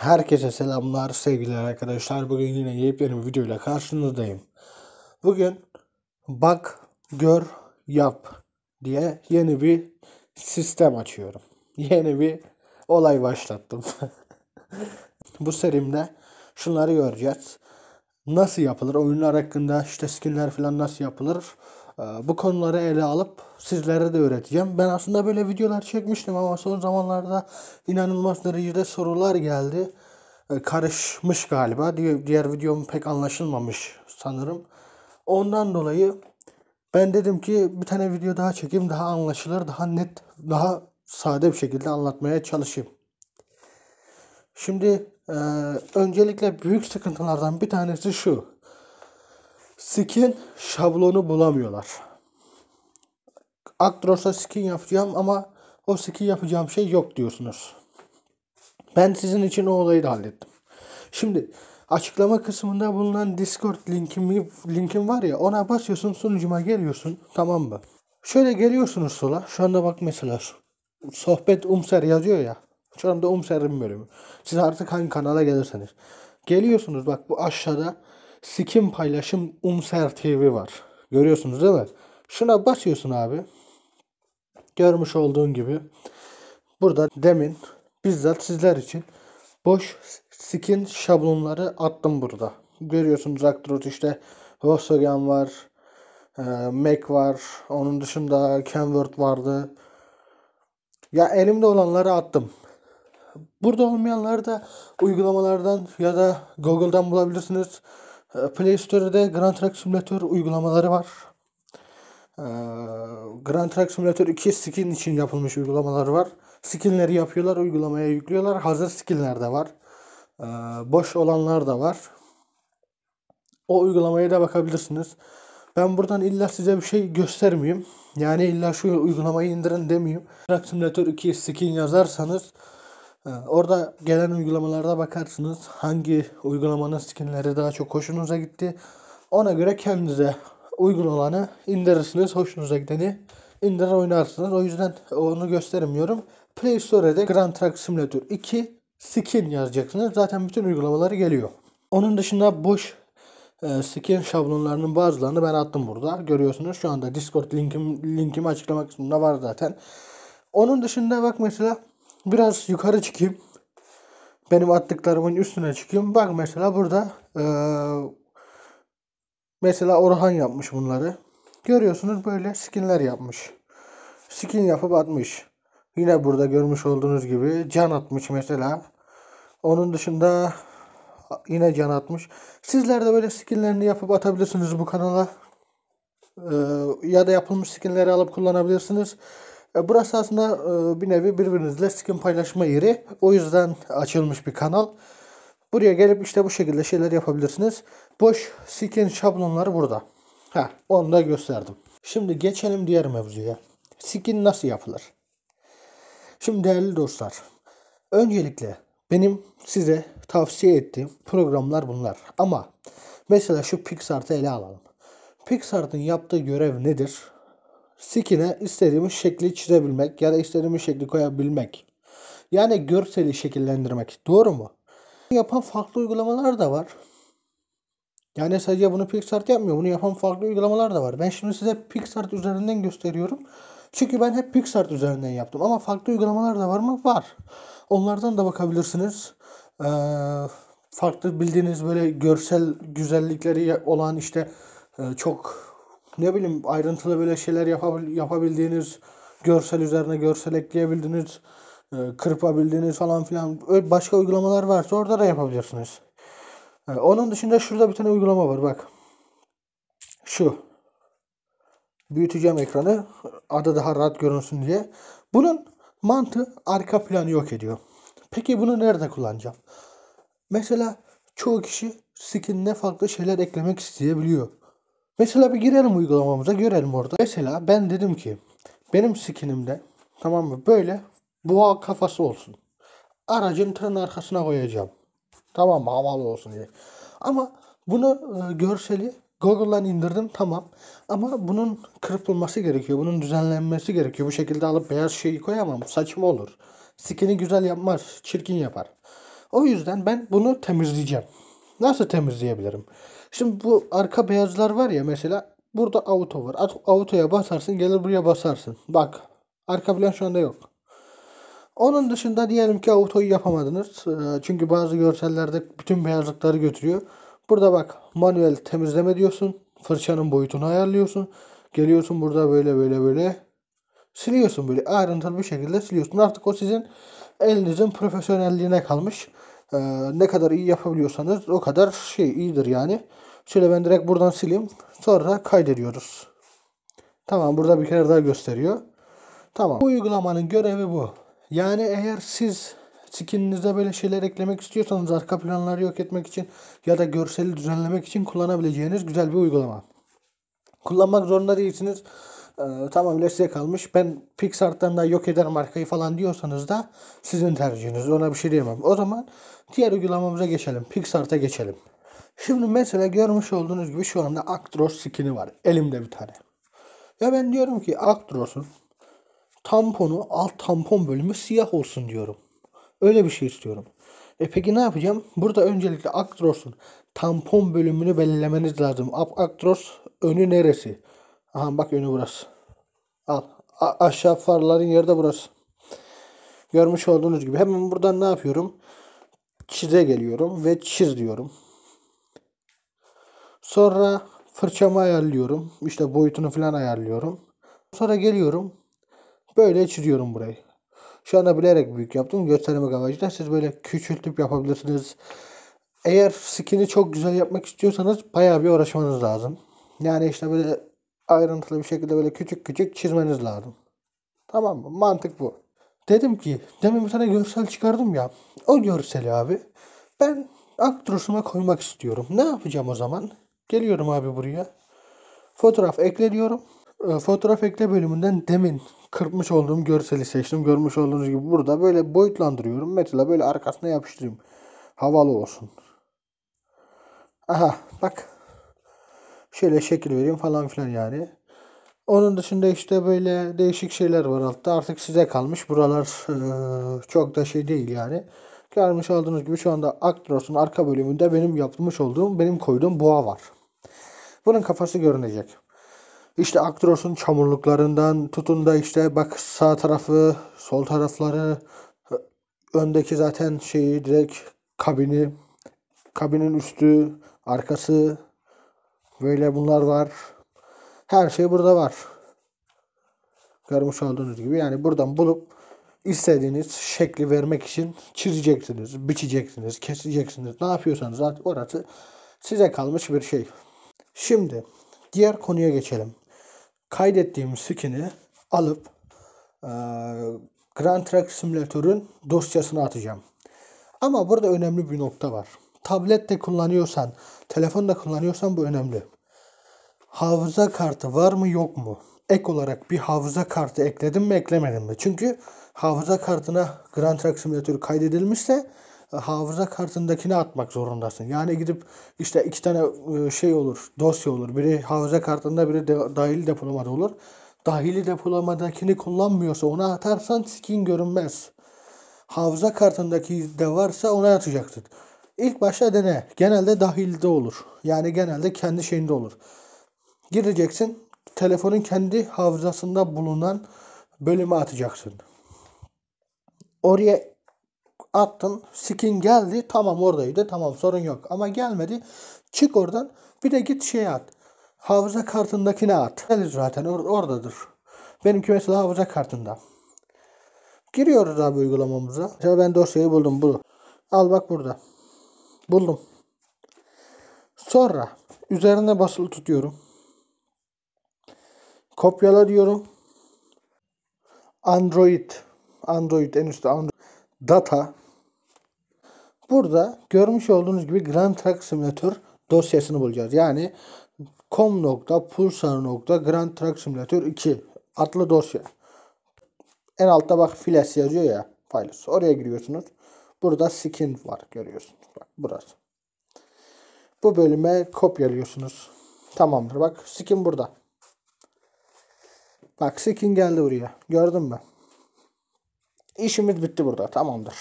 Herkese selamlar sevgili arkadaşlar. Bugün yine yepyeni bir videoyla karşınızdayım. Bugün bak, gör, yap diye yeni bir sistem açıyorum. Yeni bir olay başlattım. Bu serimde şunları göreceğiz. Nasıl yapılır? Oyunlar hakkında işte skinler falan nasıl yapılır? Ee, bu konuları ele alıp sizlere de öğreteceğim. Ben aslında böyle videolar çekmiştim ama son zamanlarda inanılmaz derecede sorular geldi. Ee, karışmış galiba. Diğer videom pek anlaşılmamış sanırım. Ondan dolayı ben dedim ki bir tane video daha çekeyim. Daha anlaşılır, daha net, daha sade bir şekilde anlatmaya çalışayım. Şimdi e, öncelikle büyük sıkıntılardan bir tanesi şu skin şablonu bulamıyorlar. Actros'a skin yapacağım ama o skin yapacağım şey yok diyorsunuz. Ben sizin için o olayı da hallettim. Şimdi açıklama kısmında bulunan Discord linkimi, linkim var ya ona basıyorsun sunucuma geliyorsun tamam mı? Şöyle geliyorsunuz sola. Şu anda bak mesela sohbet umser yazıyor ya. Şu anda umserin bölümü. Siz artık hangi kanala gelirseniz. Geliyorsunuz bak bu aşağıda Sikim paylaşım Umser TV var. Görüyorsunuz değil mi? Şuna basıyorsun abi. Görmüş olduğun gibi. Burada demin bizzat sizler için boş skin şablonları attım burada. Görüyorsunuz Actrot işte Volkswagen var. E, Mac var. Onun dışında Kenworth vardı. Ya elimde olanları attım. Burada olmayanları da uygulamalardan ya da Google'dan bulabilirsiniz. Ee, Play Store'da Grand Truck Simulator uygulamaları var. Ee, Grand Truck Simulator 2 skin için yapılmış uygulamalar var. Skinleri yapıyorlar, uygulamaya yüklüyorlar. Hazır skinler de var. Ee, boş olanlar da var. O uygulamaya da bakabilirsiniz. Ben buradan illa size bir şey göstermeyeyim. Yani illa şu uygulamayı indirin demeyeyim. Truck Simulator 2 skin yazarsanız Orada gelen uygulamalarda bakarsınız hangi uygulamanın skinleri daha çok hoşunuza gitti. Ona göre kendinize uygun olanı indirirsiniz. Hoşunuza gideni indirir oynarsınız. O yüzden onu göstermiyorum. Play Store'da Grand Truck Simulator 2 skin yazacaksınız. Zaten bütün uygulamaları geliyor. Onun dışında boş e, skin şablonlarının bazılarını ben attım burada. Görüyorsunuz şu anda Discord linkim, linkimi açıklama kısmında var zaten. Onun dışında bak mesela Biraz yukarı çıkayım. Benim attıklarımın üstüne çıkayım. Bak mesela burada e, mesela Orhan yapmış bunları. Görüyorsunuz böyle skinler yapmış. Skin yapıp atmış. Yine burada görmüş olduğunuz gibi can atmış mesela. Onun dışında yine can atmış. Sizler de böyle skinlerini yapıp atabilirsiniz bu kanala. Ee, ya da yapılmış skinleri alıp kullanabilirsiniz. E, burası aslında e, bir nevi birbirinizle skin paylaşma yeri. O yüzden açılmış bir kanal. Buraya gelip işte bu şekilde şeyler yapabilirsiniz. Boş skin şablonları burada. Ha, onu da gösterdim. Şimdi geçelim diğer mevzuya. Skin nasıl yapılır? Şimdi değerli dostlar. Öncelikle benim size tavsiye ettiğim programlar bunlar. Ama mesela şu Pixart'ı ele alalım. Pixart'ın yaptığı görev nedir? skin'e istediğimiz şekli çizebilmek ya da istediğimiz şekli koyabilmek. Yani görseli şekillendirmek. Doğru mu? Yapan farklı uygulamalar da var. Yani sadece bunu Pixar yapmıyor. Bunu yapan farklı uygulamalar da var. Ben şimdi size Pixar üzerinden gösteriyorum. Çünkü ben hep Pixar üzerinden yaptım. Ama farklı uygulamalar da var mı? Var. Onlardan da bakabilirsiniz. Ee, farklı bildiğiniz böyle görsel güzellikleri olan işte e, çok ne bileyim ayrıntılı böyle şeyler yapabil yapabildiğiniz, görsel üzerine görsel ekleyebildiğiniz, e, kırpabildiğiniz falan filan başka uygulamalar varsa orada da yapabilirsiniz. E, onun dışında şurada bir tane uygulama var bak. Şu. Büyüteceğim ekranı. Adı daha rahat görünsün diye. Bunun mantığı arka planı yok ediyor. Peki bunu nerede kullanacağım? Mesela çoğu kişi skinine farklı şeyler eklemek isteyebiliyor. Mesela bir girelim uygulamamıza görelim orada. Mesela ben dedim ki benim skinimde tamam mı böyle boğa kafası olsun. Aracın tırın arkasına koyacağım. Tamam mı havalı olsun diye. Ama bunu e, görseli Google'dan indirdim tamam. Ama bunun kırpılması gerekiyor. Bunun düzenlenmesi gerekiyor. Bu şekilde alıp beyaz şeyi koyamam. Saçma olur. Skin'i güzel yapmaz. Çirkin yapar. O yüzden ben bunu temizleyeceğim. Nasıl temizleyebilirim? Şimdi bu arka beyazlar var ya mesela burada auto var. Auto'ya basarsın gelir buraya basarsın. Bak arka plan şu anda yok. Onun dışında diyelim ki autoyu yapamadınız. Ee, çünkü bazı görsellerde bütün beyazlıkları götürüyor. Burada bak manuel temizleme diyorsun. Fırçanın boyutunu ayarlıyorsun. Geliyorsun burada böyle böyle böyle siliyorsun böyle ayrıntılı bir şekilde siliyorsun. Artık o sizin elinizin profesyonelliğine kalmış. Ee, ne kadar iyi yapabiliyorsanız o kadar şey iyidir yani. Şöyle ben direkt buradan sileyim. Sonra kaydediyoruz. Tamam burada bir kere daha gösteriyor. Tamam. Bu uygulamanın görevi bu. Yani eğer siz skininize böyle şeyler eklemek istiyorsanız arka planları yok etmek için ya da görseli düzenlemek için kullanabileceğiniz güzel bir uygulama. Kullanmak zorunda değilsiniz e, ee, tamamıyla size kalmış. Ben Pixar'dan da yok eder markayı falan diyorsanız da sizin tercihiniz. Ona bir şey diyemem. O zaman diğer uygulamamıza geçelim. Pixar'da geçelim. Şimdi mesela görmüş olduğunuz gibi şu anda Actros skin'i var. Elimde bir tane. Ya ben diyorum ki Actros'un tamponu alt tampon bölümü siyah olsun diyorum. Öyle bir şey istiyorum. E peki ne yapacağım? Burada öncelikle Actros'un tampon bölümünü belirlemeniz lazım. Actros önü neresi? Aha bak önü burası. Al. A aşağı farların yeri de burası. Görmüş olduğunuz gibi hemen buradan ne yapıyorum? Çize geliyorum ve çiz diyorum. Sonra fırçamı ayarlıyorum. İşte boyutunu falan ayarlıyorum. Sonra geliyorum. Böyle çiziyorum burayı. Şu anda bilerek büyük yaptım. Göstermek amacıyla siz böyle küçültüp yapabilirsiniz. Eğer skin'i çok güzel yapmak istiyorsanız bayağı bir uğraşmanız lazım. Yani işte böyle ayrıntılı bir şekilde böyle küçük küçük çizmeniz lazım. Tamam mı? Mantık bu. Dedim ki demin bir tane görsel çıkardım ya. O görseli abi ben aktrosuma koymak istiyorum. Ne yapacağım o zaman? Geliyorum abi buraya. Fotoğraf ekle diyorum. E, fotoğraf ekle bölümünden demin kırpmış olduğum görseli seçtim. Görmüş olduğunuz gibi burada böyle boyutlandırıyorum. Mesela böyle arkasına yapıştırayım. Havalı olsun. Aha bak şöyle şekil vereyim falan filan yani. Onun dışında işte böyle değişik şeyler var altta. Artık size kalmış. Buralar e, çok da şey değil yani. Görmüş olduğunuz gibi şu anda Actros'un arka bölümünde benim yapmış olduğum, benim koyduğum boğa var. Bunun kafası görünecek. İşte Actros'un çamurluklarından tutun da işte bak sağ tarafı, sol tarafları, öndeki zaten şeyi direkt kabini, kabinin üstü, arkası, Böyle bunlar var. Her şey burada var. Görmüş olduğunuz gibi. Yani buradan bulup istediğiniz şekli vermek için çizeceksiniz, biçeceksiniz, keseceksiniz. Ne yapıyorsanız artık orası size kalmış bir şey. Şimdi diğer konuya geçelim. Kaydettiğim skin'i alıp e, Grand Track Simulator'un dosyasına atacağım. Ama burada önemli bir nokta var. Tablette kullanıyorsan Telefon da kullanıyorsan bu önemli. Hafıza kartı var mı yok mu? Ek olarak bir hafıza kartı ekledin mi eklemedin mi? Çünkü hafıza kartına Grand Truck Simulator kaydedilmişse e, hafıza kartındakini atmak zorundasın. Yani gidip işte iki tane e, şey olur, dosya olur. Biri hafıza kartında, biri de, dahili depolamada olur. Dahili depolamadakini kullanmıyorsa onu atarsan skin görünmez. Hafıza kartındaki de varsa ona atacaksın. İlk başta dene. Genelde dahilde olur. Yani genelde kendi şeyinde olur. Gireceksin. Telefonun kendi hafızasında bulunan bölüme atacaksın. Oraya attın. Skin geldi. Tamam oradaydı. Tamam sorun yok. Ama gelmedi. Çık oradan. Bir de git şey at. Hafıza kartındakine at. Gelir zaten or oradadır. Benimki mesela hafıza kartında. Giriyoruz abi uygulamamıza. Mesela ben dosyayı buldum bu. Al bak burada. Buldum. Sonra üzerine basılı tutuyorum. Kopyala diyorum. Android. Android en üstte Android. Data. Burada görmüş olduğunuz gibi Grand Truck Simulator dosyasını bulacağız. Yani com.pulsar.grand truck simulator 2 adlı dosya. En altta bak files yazıyor ya. Files. Oraya giriyorsunuz. Burada skin var görüyorsunuz. Bak burası. Bu bölüme kopyalıyorsunuz. Tamamdır. Bak skin burada. Bak skin geldi buraya. Gördün mü? İşimiz bitti burada. Tamamdır.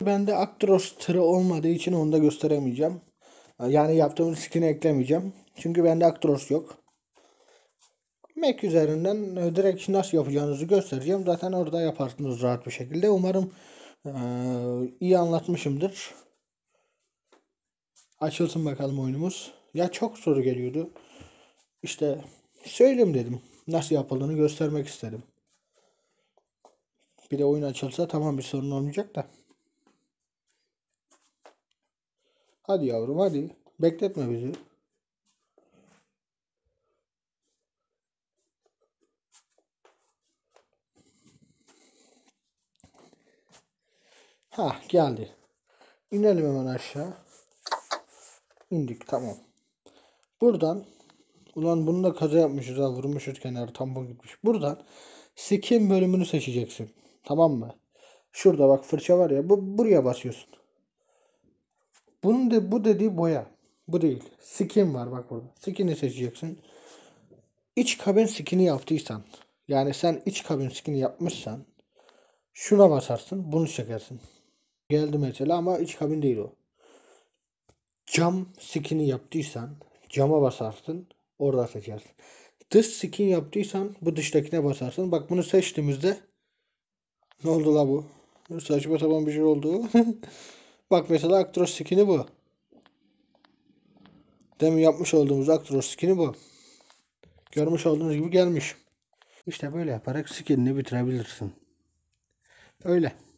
Bende Actros tırı olmadığı için onu da gösteremeyeceğim. Yani yaptığımız skin'i eklemeyeceğim. Çünkü bende Actros yok. Mac üzerinden e, direkt nasıl yapacağınızı göstereceğim. Zaten orada yaparsınız rahat bir şekilde. Umarım e, iyi anlatmışımdır. Açılsın bakalım oyunumuz. Ya çok soru geliyordu. İşte söyleyeyim dedim. Nasıl yapıldığını göstermek istedim. Bir de oyun açılsa tamam bir sorun olmayacak da. Hadi yavrum hadi. Bekletme bizi. Ha geldi. İnelim hemen aşağı. İndik tamam. Buradan ulan bunu da kaza yapmışız ha vurmuşuz kenarı tampon gitmiş. Buradan skin bölümünü seçeceksin. Tamam mı? Şurada bak fırça var ya bu buraya basıyorsun. Bunun de bu dediği boya. Bu değil. Skin var bak burada. Skin'i seçeceksin. İç kabin skin'i yaptıysan yani sen iç kabin skin'i yapmışsan şuna basarsın bunu çekersin geldi mesela ama iç kabin değil o. Cam skin'i yaptıysan cama basarsın orada seçersin. Dış skin yaptıysan bu dıştakine basarsın. Bak bunu seçtiğimizde ne oldu la bu? Saçma sapan bir şey oldu. Bak mesela Actros skin'i bu. Demin yapmış olduğumuz Actros skin'i bu. Görmüş olduğunuz gibi gelmiş. İşte böyle yaparak skinini bitirebilirsin. Öyle.